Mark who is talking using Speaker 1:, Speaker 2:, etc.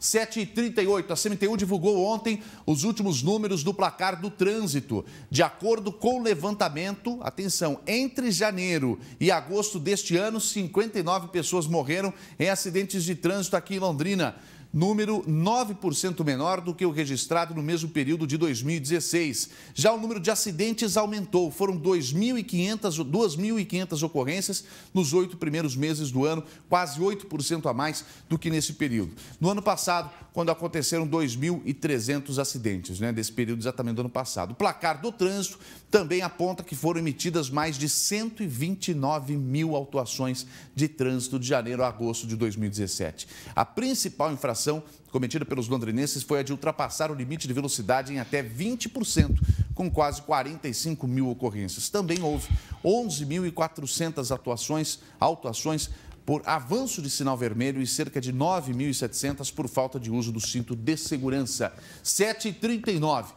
Speaker 1: 7h38, a CMTU divulgou ontem os últimos números do placar do trânsito. De acordo com o levantamento, atenção, entre janeiro e agosto deste ano, 59 pessoas morreram em acidentes de trânsito aqui em Londrina número 9% menor do que o registrado no mesmo período de 2016. Já o número de acidentes aumentou, foram 2.500 ocorrências nos oito primeiros meses do ano, quase 8% a mais do que nesse período. No ano passado, quando aconteceram 2.300 acidentes, né, desse período exatamente do ano passado. O placar do trânsito também aponta que foram emitidas mais de 129 mil autuações de trânsito de janeiro a agosto de 2017. A principal infração cometida pelos londrinenses foi a de ultrapassar o limite de velocidade em até 20%, com quase 45 mil ocorrências. Também houve 11.400 atuações, autuações por avanço de sinal vermelho e cerca de 9.700 por falta de uso do cinto de segurança. 7h39.